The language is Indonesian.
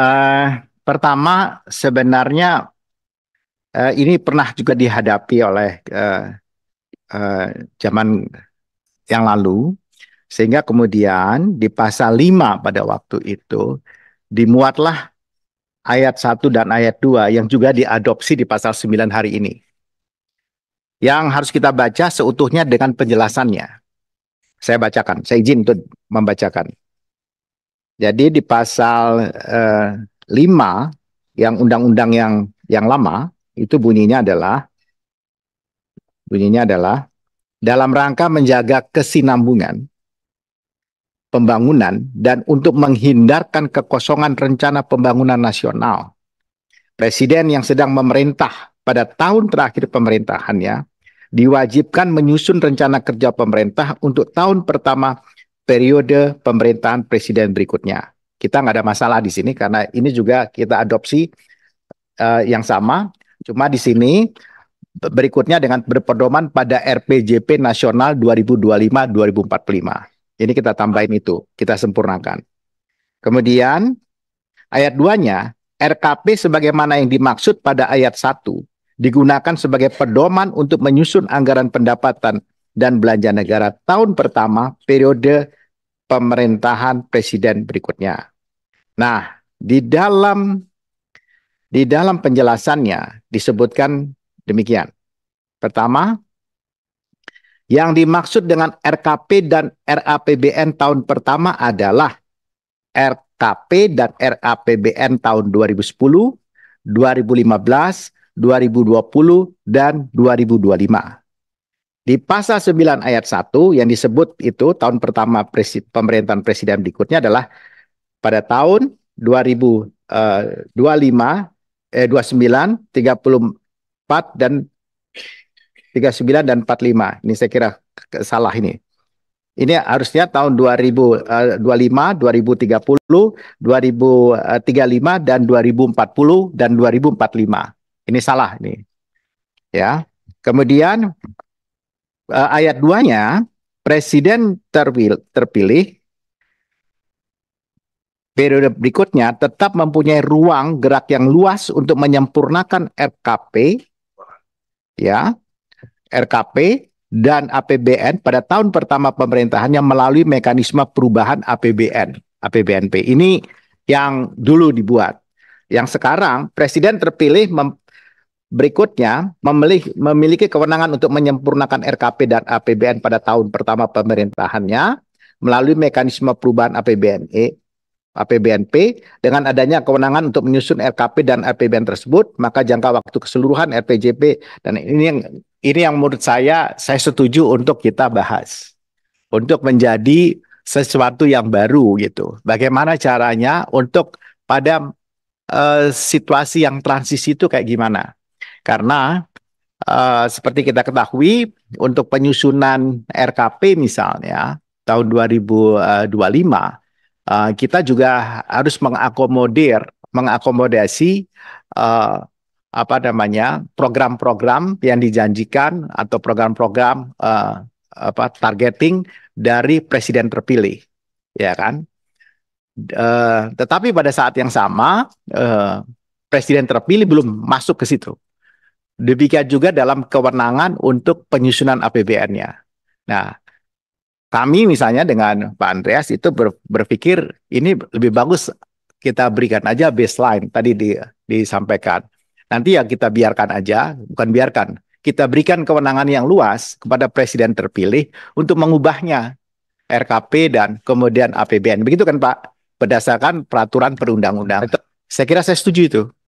Eh, pertama sebenarnya uh, ini pernah juga dihadapi oleh uh, uh, zaman yang lalu sehingga kemudian di pasal 5 pada waktu itu dimuatlah ayat 1 dan ayat 2 yang juga diadopsi di pasal 9 hari ini. Yang harus kita baca seutuhnya dengan penjelasannya. Saya bacakan, saya izin untuk membacakan. Jadi di pasal eh, 5 yang undang-undang yang yang lama itu bunyinya adalah bunyinya adalah dalam rangka menjaga kesinambungan pembangunan dan untuk menghindarkan kekosongan rencana pembangunan nasional. Presiden yang sedang memerintah pada tahun terakhir pemerintahannya diwajibkan menyusun rencana kerja pemerintah untuk tahun pertama periode pemerintahan presiden berikutnya. Kita nggak ada masalah di sini karena ini juga kita adopsi uh, yang sama. Cuma di sini berikutnya dengan berpedoman pada RPJP nasional 2025-2045. Ini kita tambahin itu, kita sempurnakan. Kemudian ayat 2-nya, RKP sebagaimana yang dimaksud pada ayat 1 digunakan sebagai pedoman untuk menyusun anggaran pendapatan dan belanja negara tahun pertama periode pemerintahan presiden berikutnya. Nah, di dalam di dalam penjelasannya disebutkan demikian. Pertama, yang dimaksud dengan RKP dan RAPBN tahun pertama adalah RKP dan RAPBN tahun 2010, 2015, 2020 dan 2025. Di pasal 9 ayat 1 yang disebut itu tahun pertama presi, pemerintahan Presiden berikutnya adalah pada tahun 2025, eh, 29, 34, eh, dan 39 dan 45. Ini saya kira salah ini. Ini harusnya tahun 2025, 2030, 2035, dan 2040, dan 2045. Ini salah ini. Ya, Kemudian uh, ayat 2-nya presiden terpil terpilih periode berikutnya tetap mempunyai ruang gerak yang luas untuk menyempurnakan RKP ya RKP dan APBN pada tahun pertama pemerintahannya melalui mekanisme perubahan APBN APBNP ini yang dulu dibuat yang sekarang presiden terpilih mem Berikutnya, memilih, memiliki kewenangan untuk menyempurnakan RKP dan APBN pada tahun pertama pemerintahannya melalui mekanisme perubahan e, APBNP dengan adanya kewenangan untuk menyusun RKP dan APBN tersebut, maka jangka waktu keseluruhan RPJP dan ini yang ini yang menurut saya saya setuju untuk kita bahas untuk menjadi sesuatu yang baru gitu. Bagaimana caranya untuk pada uh, situasi yang transisi itu kayak gimana? Karena uh, seperti kita ketahui untuk penyusunan RKP misalnya tahun 2025 uh, eh, kita juga harus mengakomodir mengakomodasi uh, apa namanya program-program yang dijanjikan atau program-program uh, apa targeting dari presiden terpilih ya kan uh, tetapi pada saat yang sama uh, presiden terpilih belum masuk ke situ Demikian juga dalam kewenangan untuk penyusunan APBN-nya. Nah, kami misalnya dengan Pak Andreas itu ber, berpikir ini lebih bagus kita berikan aja baseline tadi di, disampaikan. Nanti ya kita biarkan aja, bukan biarkan. Kita berikan kewenangan yang luas kepada presiden terpilih untuk mengubahnya RKP dan kemudian APBN. Begitu kan Pak? Berdasarkan peraturan perundang-undang. Saya kira saya setuju itu.